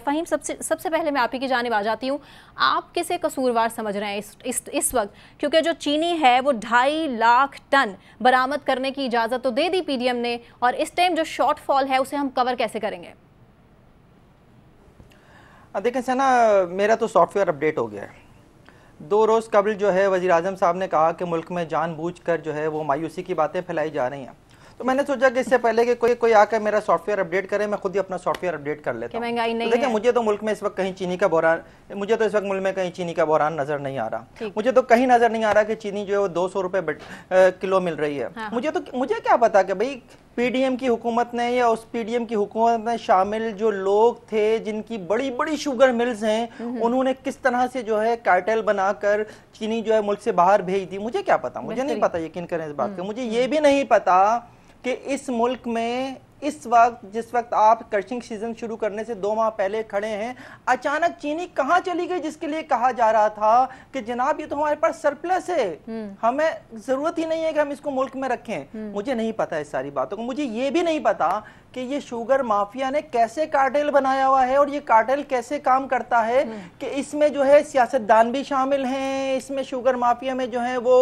फहीम सबसे सबसे पहले मैं आप ही की जानब आ जाती हूँ आप किसे कसूरवार समझ रहे हैं इस इस, इस वक्त क्योंकि जो चीनी है वो ढाई लाख टन बरामद करने की इजाज़त तो दे दी पीडीएम ने और इस टाइम जो शॉर्टफॉल है उसे हम कवर कैसे करेंगे देखें सना मेरा तो सॉफ्टवेयर अपडेट हो गया है दो रोज़ कबल जो है वजी साहब ने कहा कि मुल्क में जानबूझ कर जो है वो मायूसी की बातें फैलाई जा रही हैं तो मैंने सोचा कि इससे पहले कि कोई कोई आकर मेरा सॉफ्टवेयर अपडेट करे मैं खुद ही अपना सॉफ्टवेयर अपडेट कर लेता हूँ तो देखिए मुझे तो मुल्क में इस वक्त कहीं चीनी का बहरान मुझे तो इस वक्त मुल्क में कहीं चीनी का बहरान नजर नहीं आ रहा मुझे तो कहीं नजर नहीं आ रहा कि चीनी जो है वो दो सौ रुपए किलो मिल रही है हाँ, हाँ। मुझे तो मुझे क्या पता कि भाई पीडीएम की हुकूमत ने या उस पीडीएम की हुकूमत में शामिल जो लोग थे जिनकी बड़ी बड़ी शुगर मिल्स हैं हम्म, हम्म। उन्होंने किस तरह से जो है कार्टेल बनाकर चीनी जो है मुल्क से बाहर भेज दी मुझे क्या पता मुझे नहीं पता यकीन करें इस बात का हम्म, मुझे ये भी नहीं पता कि इस मुल्क में इस वक्त जिस वक्त आप क्रशिंग सीजन शुरू करने से दो माह पहले खड़े हैं अचानक चीनी कहाँ चली गई जिसके लिए कहा जा रहा था कि जनाब ये तो हमारे पास सरप्लस है हम्म। हमें जरूरत ही नहीं है कि हम इसको मुल्क में रखें हम्म। मुझे नहीं पता इस सारी बातों को मुझे ये भी नहीं पता कि ये शुगर माफिया ने कैसे कार्टेल बनाया हुआ है और ये कार्टेल कैसे काम करता है हम्म। कि इसमें जो है सियासतदान भी शामिल हैं इसमें शुगर माफिया में जो है वो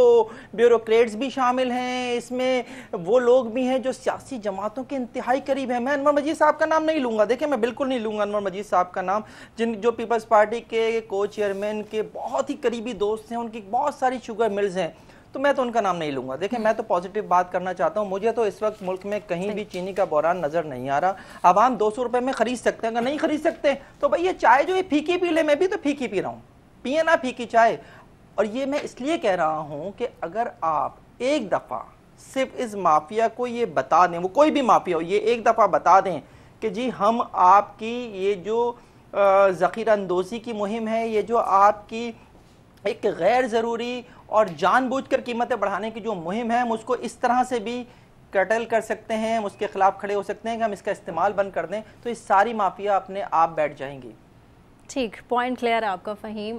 ब्यूरोक्रेट्स भी शामिल हैं इसमें वो लोग भी हैं जो सियासी जमातों के इंतहाई करीब हैं मैं अनवर मजीद साहब का नाम नहीं लूँगा देखिए मैं बिल्कुल नहीं लूँगा अनवर मजीद साहब का नाम जिन जो पीपल्स पार्टी के को चेयरमैन के बहुत ही करीबी दोस्त हैं उनकी बहुत सारी शुगर मिल्स हैं तो मैं तो उनका नाम नहीं लूँगा देखिए मैं तो पॉजिटिव बात करना चाहता हूँ मुझे तो इस वक्त मुल्क में कहीं भी चीनी का बोरान नज़र नहीं आ रहा आवाम दो सौ रुपये में ख़रीद सकते हैं अगर नहीं ख़रीद सकते तो भाई ये चाय जो ये फीकी पी ले मैं भी तो फीकी पी रहा हूँ पिए ना फीकी चाय और ये मैं इसलिए कह रहा हूँ कि अगर आप एक दफ़ा सिर्फ इस माफिया को ये बता दें वो कोई भी माफिया हो ये एक दफ़ा बता दें कि जी हम आपकी ये जो ज़ख़ीरा अंदोज़ी की मुहिम है ये जो आपकी एक गैर ज़रूरी और जानबूझकर कीमतें बढ़ाने की जो मुहिम है हम उसको इस तरह से भी कटल कर सकते हैं हम उसके खिलाफ खड़े हो सकते हैं कि हम इसका इस्तेमाल बंद कर दें तो ये सारी माफिया अपने आप बैठ जाएंगी ठीक पॉइंट क्लियर आपका फ़हीम